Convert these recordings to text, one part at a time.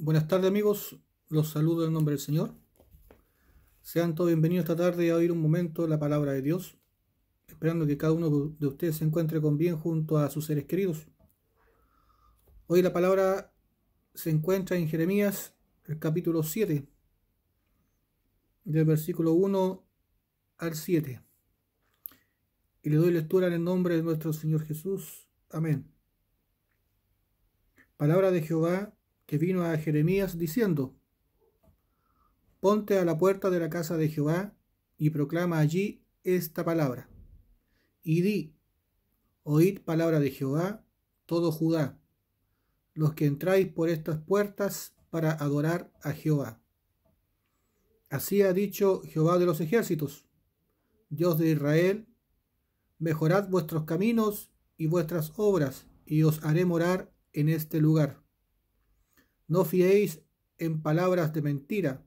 Buenas tardes amigos, los saludo en nombre del Señor. Sean todos bienvenidos esta tarde a oír un momento la palabra de Dios, esperando que cada uno de ustedes se encuentre con bien junto a sus seres queridos. Hoy la palabra se encuentra en Jeremías, el capítulo 7, del versículo 1 al 7. Y le doy lectura en el nombre de nuestro Señor Jesús. Amén. Palabra de Jehová que vino a Jeremías diciendo, Ponte a la puerta de la casa de Jehová y proclama allí esta palabra. Y di, oíd palabra de Jehová, todo Judá, los que entráis por estas puertas para adorar a Jehová. Así ha dicho Jehová de los ejércitos, Dios de Israel, mejorad vuestros caminos y vuestras obras, y os haré morar en este lugar. No fiéis en palabras de mentira,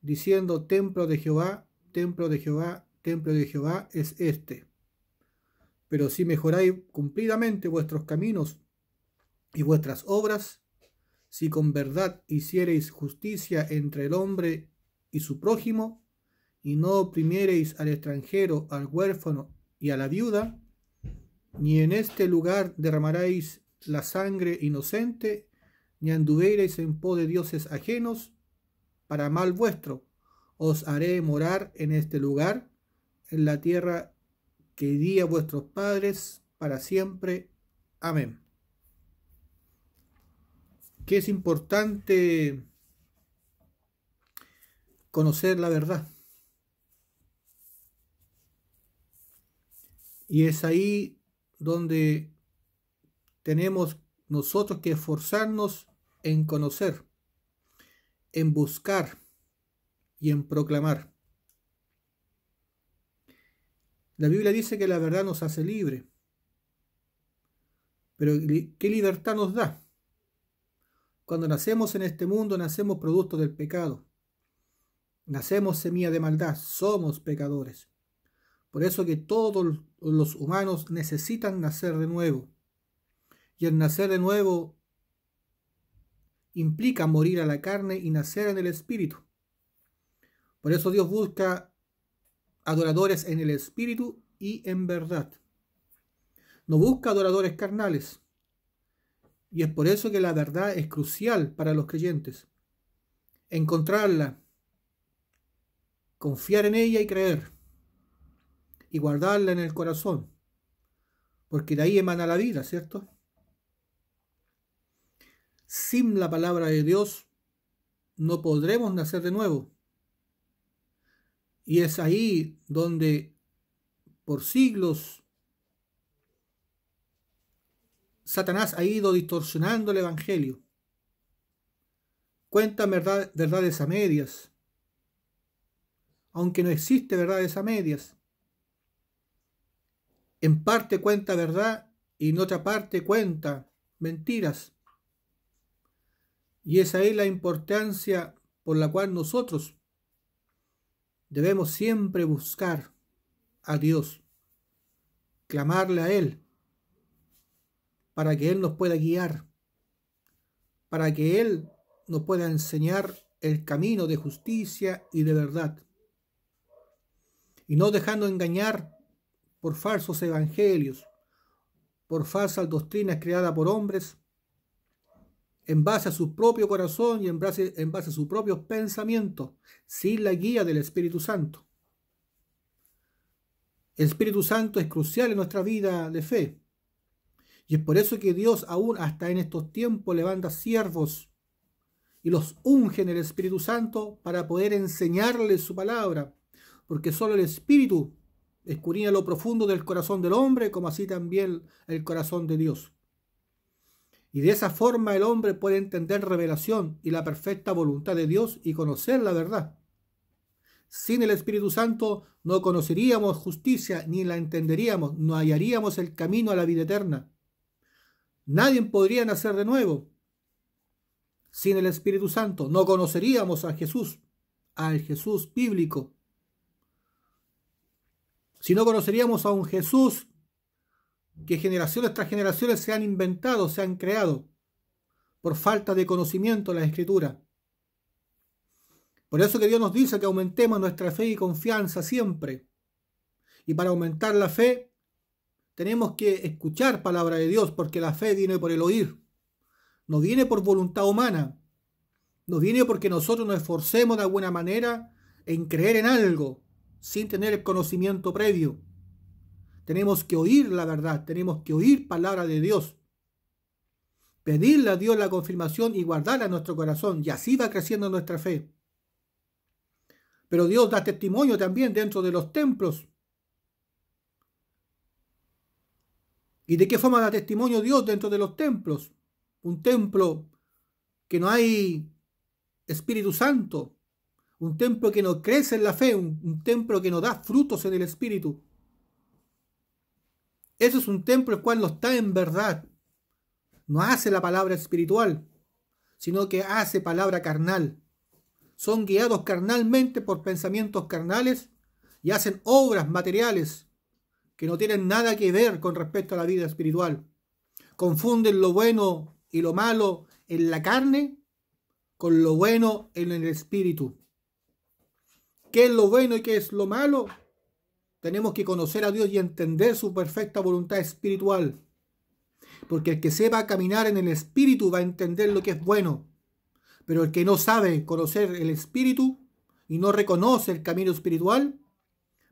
diciendo, templo de Jehová, templo de Jehová, templo de Jehová es este. Pero si mejoráis cumplidamente vuestros caminos y vuestras obras, si con verdad hiciereis justicia entre el hombre y su prójimo, y no oprimiereis al extranjero, al huérfano y a la viuda, ni en este lugar derramaréis la sangre inocente, ni anduveis en pos de dioses ajenos, para mal vuestro, os haré morar en este lugar, en la tierra que di a vuestros padres para siempre. Amén. Que es importante conocer la verdad. Y es ahí donde tenemos nosotros que esforzarnos en conocer, en buscar y en proclamar. La Biblia dice que la verdad nos hace libre. Pero ¿qué libertad nos da? Cuando nacemos en este mundo, nacemos producto del pecado. Nacemos semilla de maldad, somos pecadores. Por eso que todos los humanos necesitan nacer de nuevo. Y al nacer de nuevo implica morir a la carne y nacer en el espíritu. Por eso Dios busca adoradores en el espíritu y en verdad. No busca adoradores carnales. Y es por eso que la verdad es crucial para los creyentes. Encontrarla, confiar en ella y creer. Y guardarla en el corazón. Porque de ahí emana la vida, ¿cierto? sin la palabra de Dios no podremos nacer de nuevo. Y es ahí donde por siglos Satanás ha ido distorsionando el Evangelio. cuenta verdades a medias, aunque no existe verdades a medias. En parte cuenta verdad y en otra parte cuenta mentiras. Y esa es la importancia por la cual nosotros debemos siempre buscar a Dios, clamarle a Él, para que Él nos pueda guiar, para que Él nos pueda enseñar el camino de justicia y de verdad. Y no dejando engañar por falsos evangelios, por falsas doctrinas creadas por hombres, en base a su propio corazón y en base, en base a sus propios pensamientos, sin la guía del Espíritu Santo. El Espíritu Santo es crucial en nuestra vida de fe. Y es por eso que Dios aún hasta en estos tiempos levanta siervos y los unge en el Espíritu Santo para poder enseñarles su palabra. Porque solo el Espíritu escurría lo profundo del corazón del hombre como así también el corazón de Dios. Y de esa forma el hombre puede entender revelación y la perfecta voluntad de Dios y conocer la verdad. Sin el Espíritu Santo no conoceríamos justicia ni la entenderíamos, no hallaríamos el camino a la vida eterna. Nadie podría nacer de nuevo. Sin el Espíritu Santo no conoceríamos a Jesús, al Jesús bíblico. Si no conoceríamos a un Jesús que generaciones tras generaciones se han inventado, se han creado, por falta de conocimiento la escritura. Por eso que Dios nos dice que aumentemos nuestra fe y confianza siempre. Y para aumentar la fe, tenemos que escuchar palabra de Dios, porque la fe viene por el oír. No viene por voluntad humana. No viene porque nosotros nos esforcemos de alguna manera en creer en algo, sin tener el conocimiento previo. Tenemos que oír la verdad, tenemos que oír palabra de Dios. Pedirle a Dios la confirmación y guardarla en nuestro corazón, y así va creciendo nuestra fe. Pero Dios da testimonio también dentro de los templos. ¿Y de qué forma da testimonio Dios dentro de los templos? Un templo que no hay Espíritu Santo, un templo que no crece en la fe, un, un templo que no da frutos en el Espíritu. Eso es un templo el cual no está en verdad. No hace la palabra espiritual, sino que hace palabra carnal. Son guiados carnalmente por pensamientos carnales y hacen obras materiales que no tienen nada que ver con respecto a la vida espiritual. Confunden lo bueno y lo malo en la carne con lo bueno en el espíritu. ¿Qué es lo bueno y qué es lo malo? Tenemos que conocer a Dios y entender su perfecta voluntad espiritual. Porque el que sepa caminar en el espíritu va a entender lo que es bueno. Pero el que no sabe conocer el espíritu y no reconoce el camino espiritual,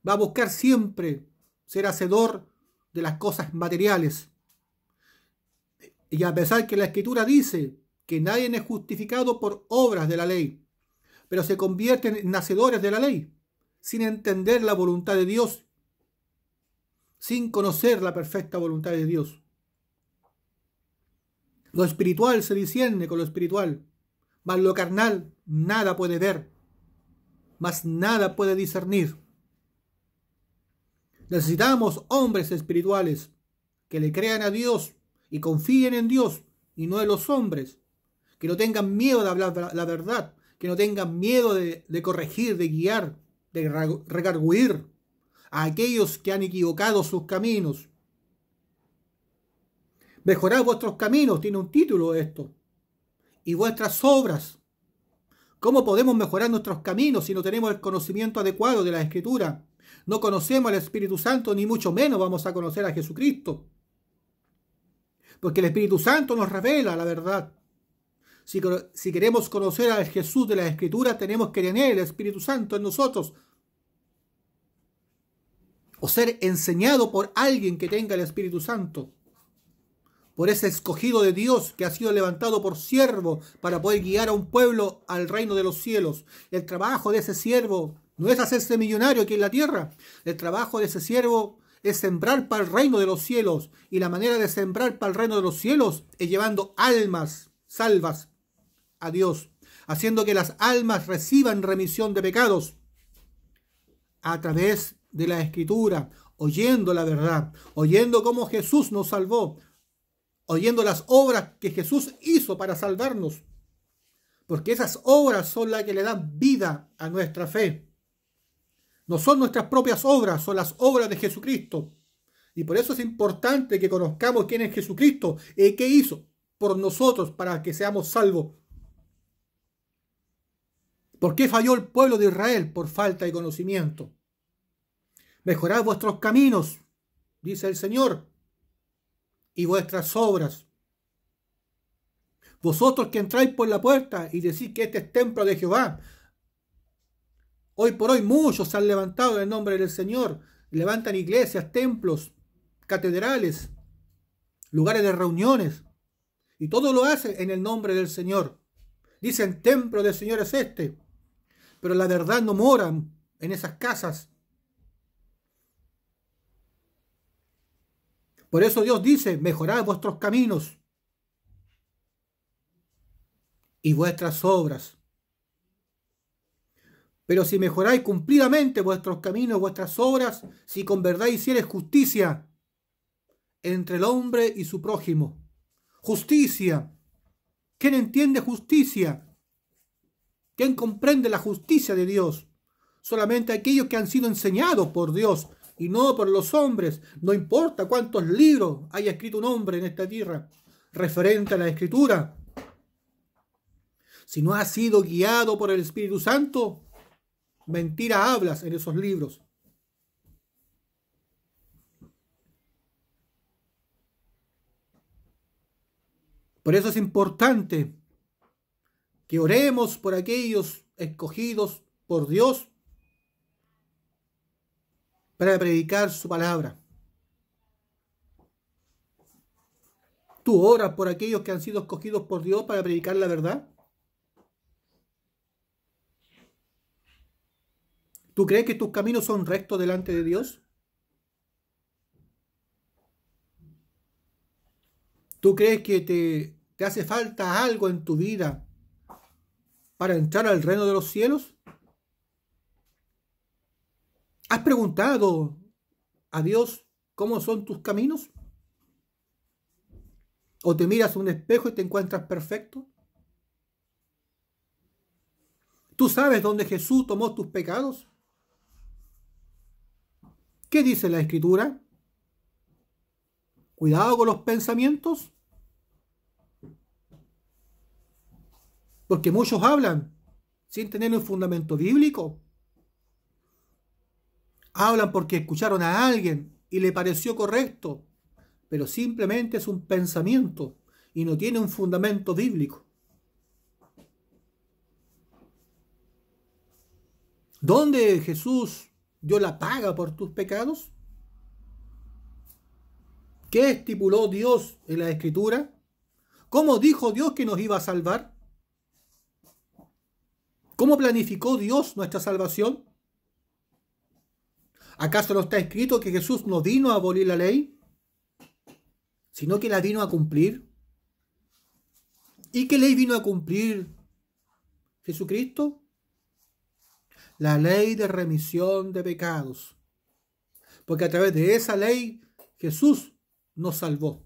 va a buscar siempre ser hacedor de las cosas materiales. Y a pesar que la escritura dice que nadie es justificado por obras de la ley, pero se convierten en nacedores de la ley sin entender la voluntad de Dios, sin conocer la perfecta voluntad de Dios. Lo espiritual se discierne con lo espiritual, mas lo carnal nada puede ver, mas nada puede discernir. Necesitamos hombres espirituales que le crean a Dios y confíen en Dios y no en los hombres, que no tengan miedo de hablar la verdad, que no tengan miedo de corregir, de guiar, de a aquellos que han equivocado sus caminos. Mejorad vuestros caminos, tiene un título esto, y vuestras obras. ¿Cómo podemos mejorar nuestros caminos si no tenemos el conocimiento adecuado de la Escritura? No conocemos al Espíritu Santo, ni mucho menos vamos a conocer a Jesucristo. Porque el Espíritu Santo nos revela la verdad. Si, si, queremos conocer al Jesús de la Escritura, tenemos que tener el Espíritu Santo en nosotros o ser enseñado por alguien que tenga el Espíritu Santo, por ese escogido de Dios que ha sido levantado por siervo para poder guiar a un pueblo al reino de los cielos. El trabajo de ese siervo no es hacerse millonario aquí en la tierra, el trabajo de ese siervo es sembrar para el reino de los cielos y la manera de sembrar para el reino de los cielos es llevando almas salvas a Dios, haciendo que las almas reciban remisión de pecados a través de de la escritura, oyendo la verdad, oyendo cómo Jesús nos salvó, oyendo las obras que Jesús hizo para salvarnos, porque esas obras son las que le dan vida a nuestra fe. No son nuestras propias obras, son las obras de Jesucristo. Y por eso es importante que conozcamos quién es Jesucristo y qué hizo por nosotros para que seamos salvos. ¿Por qué falló el pueblo de Israel? Por falta de conocimiento. Mejorad vuestros caminos, dice el Señor, y vuestras obras. Vosotros que entráis por la puerta y decís que este es templo de Jehová. Hoy por hoy muchos se han levantado en el nombre del Señor. Levantan iglesias, templos, catedrales, lugares de reuniones. Y todo lo hacen en el nombre del Señor. Dicen, templo del Señor es este. Pero la verdad no moran en esas casas Por eso Dios dice, mejorad vuestros caminos y vuestras obras. Pero si mejoráis cumplidamente vuestros caminos, vuestras obras, si con verdad hicieres justicia entre el hombre y su prójimo. Justicia. ¿Quién entiende justicia? ¿Quién comprende la justicia de Dios? Solamente aquellos que han sido enseñados por Dios y no por los hombres, no importa cuántos libros haya escrito un hombre en esta tierra referente a la escritura. Si no ha sido guiado por el Espíritu Santo, mentira hablas en esos libros. Por eso es importante que oremos por aquellos escogidos por Dios para predicar su palabra. ¿Tú oras por aquellos que han sido escogidos por Dios para predicar la verdad? ¿Tú crees que tus caminos son rectos delante de Dios? ¿Tú crees que te, te hace falta algo en tu vida para entrar al reino de los cielos? ¿Has preguntado a Dios cómo son tus caminos? ¿O te miras un espejo y te encuentras perfecto? ¿Tú sabes dónde Jesús tomó tus pecados? ¿Qué dice la escritura? Cuidado con los pensamientos. Porque muchos hablan sin tener un fundamento bíblico. Hablan porque escucharon a alguien y le pareció correcto, pero simplemente es un pensamiento y no tiene un fundamento bíblico. ¿Dónde Jesús dio la paga por tus pecados? ¿Qué estipuló Dios en la escritura? ¿Cómo dijo Dios que nos iba a salvar? ¿Cómo planificó Dios nuestra salvación? ¿Acaso no está escrito que Jesús no vino a abolir la ley, sino que la vino a cumplir? ¿Y qué ley vino a cumplir Jesucristo? La ley de remisión de pecados. Porque a través de esa ley Jesús nos salvó.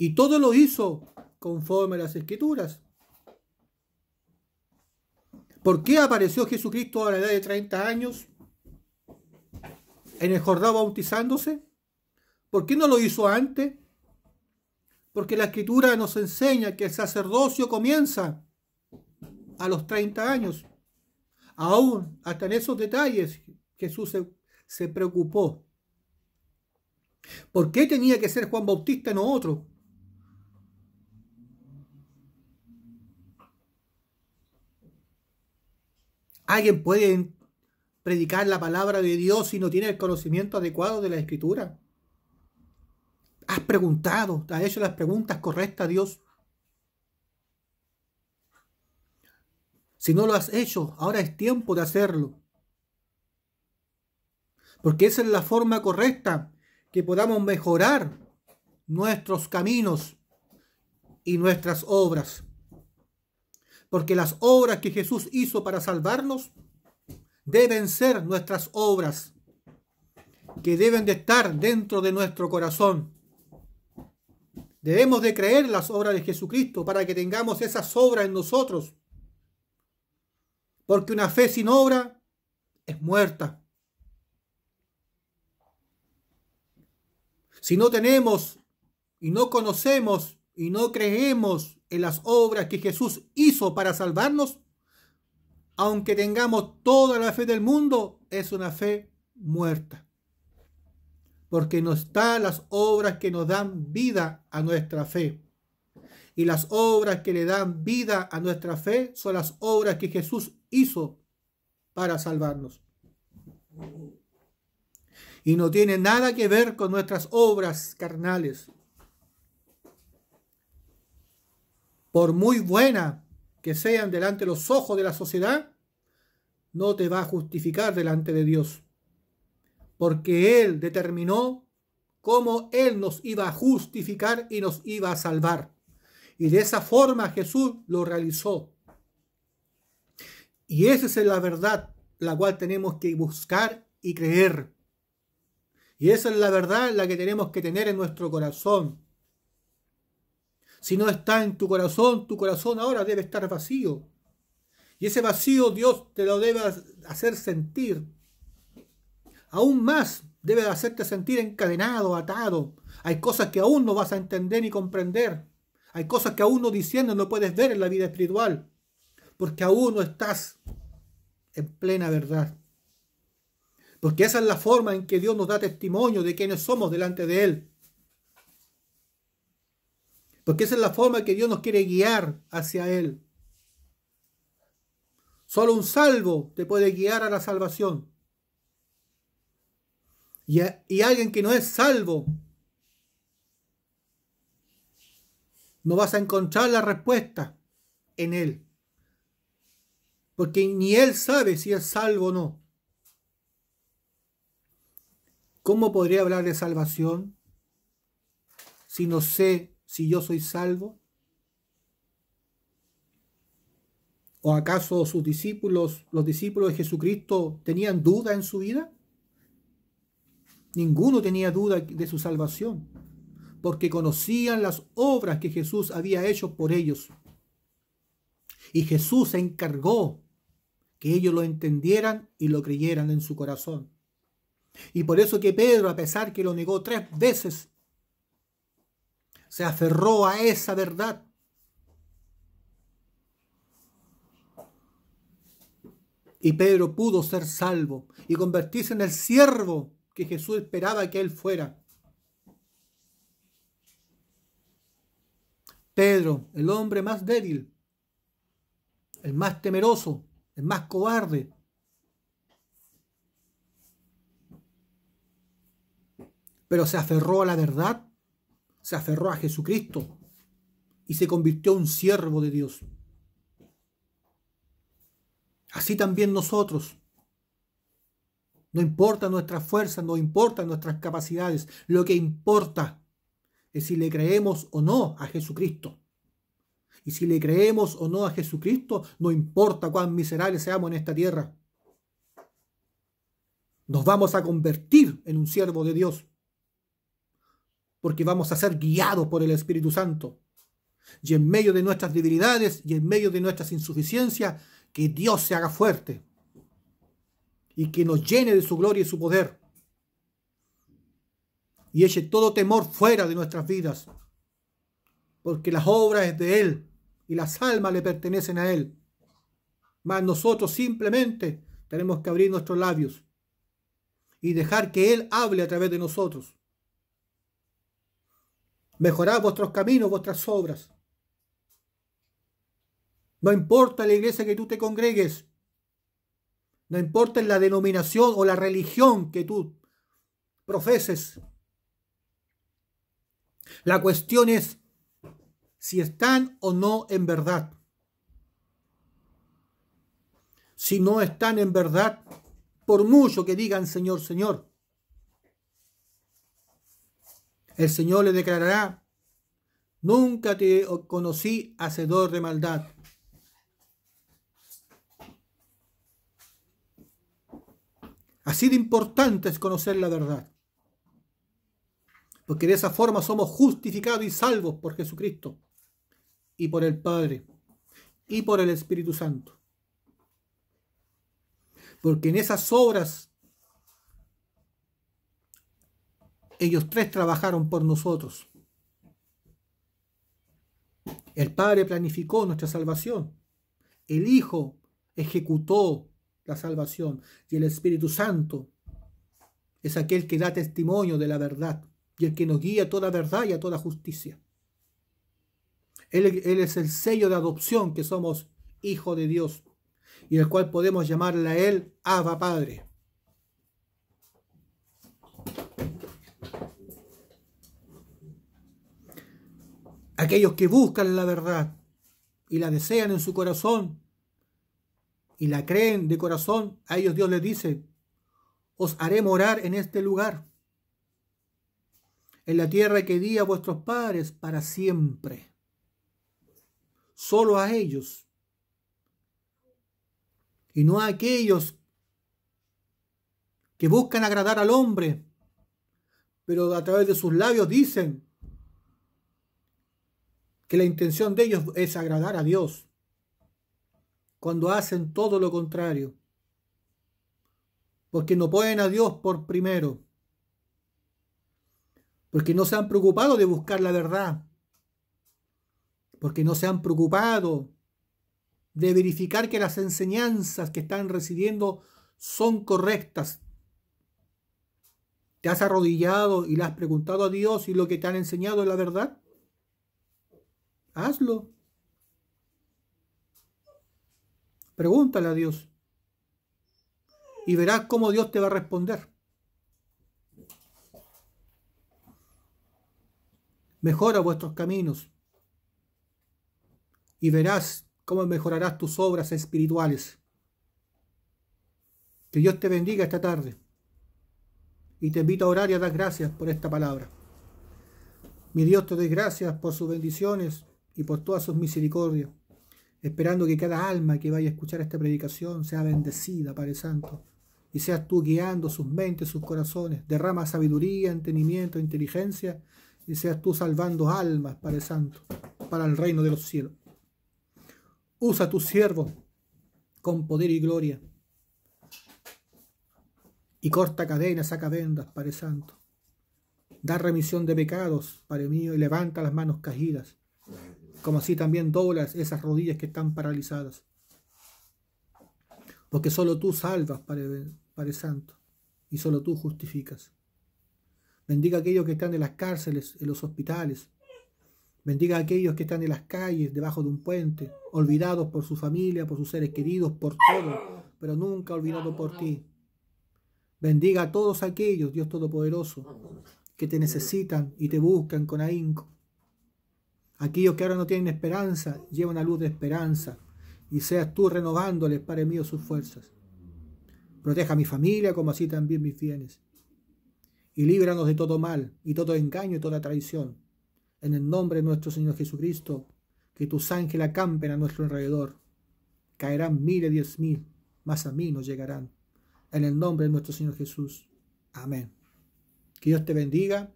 Y todo lo hizo conforme a las escrituras. ¿Por qué apareció Jesucristo a la edad de 30 años en el Jordán bautizándose? ¿Por qué no lo hizo antes? Porque la escritura nos enseña que el sacerdocio comienza a los 30 años. Aún hasta en esos detalles Jesús se, preocupó. ¿Por qué tenía que ser Juan Bautista, no otro? ¿Alguien puede predicar la palabra de Dios si no tiene el conocimiento adecuado de la escritura? Has preguntado, has hecho las preguntas correctas a Dios. Si no lo has hecho, ahora es tiempo de hacerlo. Porque esa es la forma correcta que podamos mejorar nuestros caminos y nuestras obras. Porque las obras que Jesús hizo para salvarnos deben ser nuestras obras, que deben de estar dentro de nuestro corazón. Debemos de creer las obras de Jesucristo para que tengamos esas obras en nosotros. Porque una fe sin obra es muerta. Si no tenemos y no conocemos y no creemos en las obras que Jesús hizo para salvarnos, aunque tengamos toda la fe del mundo, es una fe muerta. Porque no están las obras que nos dan vida a nuestra fe. Y las obras que le dan vida a nuestra fe son las obras que Jesús hizo para salvarnos. Y no tiene nada que ver con nuestras obras carnales. por muy buena que sean delante los ojos de la sociedad, no te va a justificar delante de Dios. Porque Él determinó cómo Él nos iba a justificar y nos iba a salvar. Y de esa forma Jesús lo realizó. Y esa es la verdad la cual tenemos que buscar y creer. Y esa es la verdad la que tenemos que tener en nuestro corazón. Si no está en tu corazón, tu corazón ahora debe estar vacío. Y ese vacío Dios te lo debe hacer sentir. Aún más debe hacerte sentir encadenado, atado. Hay cosas que aún no vas a entender ni comprender. Hay cosas que aún no diciendo no puedes ver en la vida espiritual. Porque aún no estás en plena verdad. Porque esa es la forma en que Dios nos da testimonio de quienes somos delante de Él. Porque esa es la forma que Dios nos quiere guiar hacia Él. Solo un salvo te puede guiar a la salvación. Y, alguien que no es salvo no vas a encontrar la respuesta en él. Porque ni él sabe si es salvo o no. ¿Cómo podría hablar de salvación si no sé si yo soy salvo? ¿O acaso sus discípulos, los discípulos de Jesucristo, tenían duda en su vida? Ninguno tenía duda de su salvación, porque conocían las obras que Jesús había hecho por ellos. Y Jesús se encargó que ellos lo entendieran y lo creyeran en su corazón. Y por eso que Pedro, a pesar que lo negó tres veces, se aferró a esa verdad. Y Pedro pudo ser salvo y convertirse en el siervo que Jesús esperaba que él fuera. Pedro, el hombre más débil, el más temeroso, el más cobarde. Pero se aferró a la verdad se aferró a Jesucristo y se convirtió en un siervo de Dios. Así también nosotros. No importa nuestras fuerzas, no importa nuestras capacidades. Lo que importa es si le creemos o no a Jesucristo. Y si le creemos o no a Jesucristo, no importa cuán miserables seamos en esta tierra. Nos vamos a convertir en un siervo de Dios porque vamos a ser guiados por el Espíritu Santo. Y en medio de nuestras debilidades y en medio de nuestras insuficiencias, que Dios se haga fuerte y que nos llene de su gloria y su poder y eche todo temor fuera de nuestras vidas, porque las obras es de Él y las almas le pertenecen a Él. Mas nosotros simplemente tenemos que abrir nuestros labios y dejar que Él hable a través de nosotros. Mejorad vuestros caminos, vuestras obras. No importa la iglesia que tú te congregues. No importa la denominación o la religión que tú profeses. La cuestión es si están o no en verdad. Si no están en verdad, por mucho que digan Señor, Señor, El Señor le declarará, nunca te conocí hacedor de maldad. Así de importante es conocer la verdad. Porque de esa forma somos justificados y salvos por Jesucristo y por el Padre y por el Espíritu Santo. Porque en esas obras ellos tres trabajaron por nosotros. El Padre planificó nuestra salvación. El Hijo ejecutó la salvación. Y el Espíritu Santo es aquel que da testimonio de la verdad y el que nos guía a toda verdad y a toda justicia. Él, es el sello de adopción que somos hijo de Dios y el cual podemos llamarle a Él Abba Padre. aquellos que buscan la verdad y la desean en su corazón y la creen de corazón, a ellos Dios les dice, os haré morar en este lugar, en la tierra que di a vuestros padres para siempre. Solo a ellos. Y no a aquellos que buscan agradar al hombre, pero a través de sus labios dicen, que la intención de ellos es agradar a Dios, cuando hacen todo lo contrario, porque no ponen a Dios por primero, porque no se han preocupado de buscar la verdad, porque no se han preocupado de verificar que las enseñanzas que están recibiendo son correctas. ¿Te has arrodillado y le has preguntado a Dios y lo que te han enseñado es la verdad? Hazlo. Pregúntale a Dios. Y verás cómo Dios te va a responder. Mejora vuestros caminos. Y verás cómo mejorarás tus obras espirituales. Que Dios te bendiga esta tarde. Y te invito a orar y a dar gracias por esta palabra. Mi Dios, te doy gracias por sus bendiciones y por todas sus misericordias, esperando que cada alma que vaya a escuchar esta predicación sea bendecida, Padre Santo, y seas tú guiando sus mentes, sus corazones, derrama sabiduría, entendimiento, inteligencia, y seas tú salvando almas, Padre Santo, para el reino de los cielos. Usa tu siervo... con poder y gloria, y corta cadenas, saca vendas, Padre Santo. Da remisión de pecados, Padre mío, y levanta las manos caídas como así también doblas esas rodillas que están paralizadas. Porque solo tú salvas, para para Santo, y solo tú justificas. Bendiga a aquellos que están en las cárceles, en los hospitales. Bendiga a aquellos que están en las calles, debajo de un puente, olvidados por su familia, por sus seres queridos, por todo, pero nunca olvidados por ti. Bendiga a todos aquellos, Dios Todopoderoso, que te necesitan y te buscan con ahínco. Aquellos que ahora no tienen esperanza, lleva una luz de esperanza y seas tú renovándoles, Padre mío, sus fuerzas. Proteja a mi familia como así también mis bienes. Y líbranos de todo mal y todo engaño y toda traición. En el nombre de nuestro Señor Jesucristo, que tus ángeles acampen a nuestro alrededor. Caerán miles, diez mil, más a mí nos llegarán. En el nombre de nuestro Señor Jesús. Amén. Que Dios te bendiga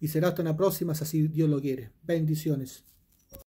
y será hasta una próxima, si así Dios lo quiere. Bendiciones.